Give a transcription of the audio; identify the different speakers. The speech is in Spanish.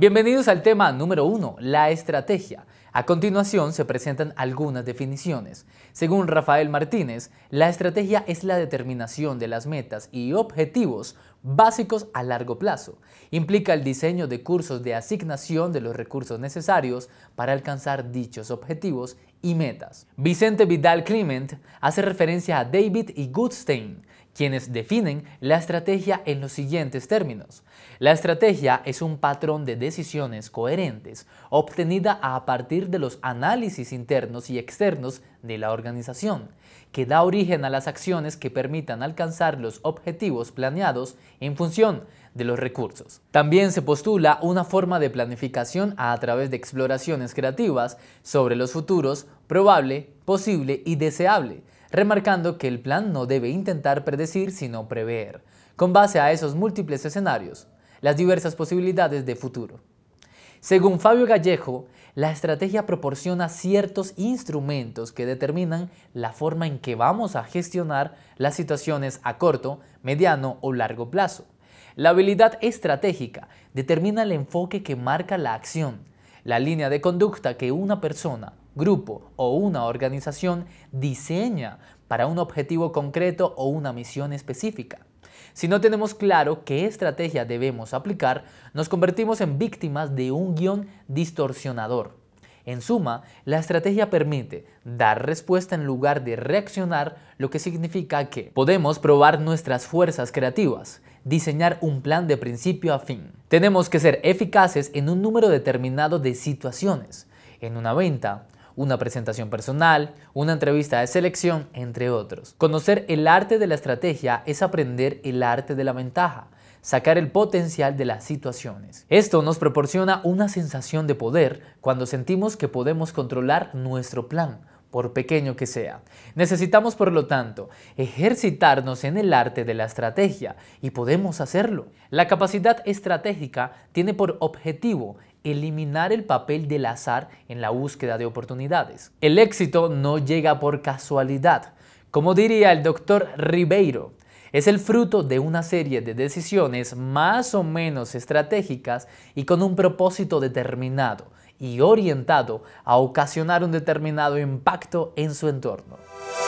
Speaker 1: Bienvenidos al tema número 1, la estrategia. A continuación se presentan algunas definiciones. Según Rafael Martínez, la estrategia es la determinación de las metas y objetivos básicos a largo plazo. Implica el diseño de cursos de asignación de los recursos necesarios para alcanzar dichos objetivos y metas. Vicente Vidal Clement hace referencia a David y Goodstein, quienes definen la estrategia en los siguientes términos. La estrategia es un patrón de decisiones coherentes obtenida a partir de los análisis internos y externos de la organización, que da origen a las acciones que permitan alcanzar los objetivos planeados en función de los recursos. También se postula una forma de planificación a través de exploraciones creativas sobre los futuros probable, posible y deseable, remarcando que el plan no debe intentar predecir sino prever, con base a esos múltiples escenarios, las diversas posibilidades de futuro. Según Fabio Gallejo, la estrategia proporciona ciertos instrumentos que determinan la forma en que vamos a gestionar las situaciones a corto, mediano o largo plazo. La habilidad estratégica determina el enfoque que marca la acción, la línea de conducta que una persona grupo o una organización diseña para un objetivo concreto o una misión específica. Si no tenemos claro qué estrategia debemos aplicar, nos convertimos en víctimas de un guión distorsionador. En suma, la estrategia permite dar respuesta en lugar de reaccionar, lo que significa que podemos probar nuestras fuerzas creativas, diseñar un plan de principio a fin. Tenemos que ser eficaces en un número determinado de situaciones, en una venta, una presentación personal, una entrevista de selección, entre otros. Conocer el arte de la estrategia es aprender el arte de la ventaja sacar el potencial de las situaciones. Esto nos proporciona una sensación de poder cuando sentimos que podemos controlar nuestro plan, por pequeño que sea. Necesitamos, por lo tanto, ejercitarnos en el arte de la estrategia y podemos hacerlo. La capacidad estratégica tiene por objetivo eliminar el papel del azar en la búsqueda de oportunidades. El éxito no llega por casualidad. Como diría el doctor Ribeiro, es el fruto de una serie de decisiones más o menos estratégicas y con un propósito determinado y orientado a ocasionar un determinado impacto en su entorno.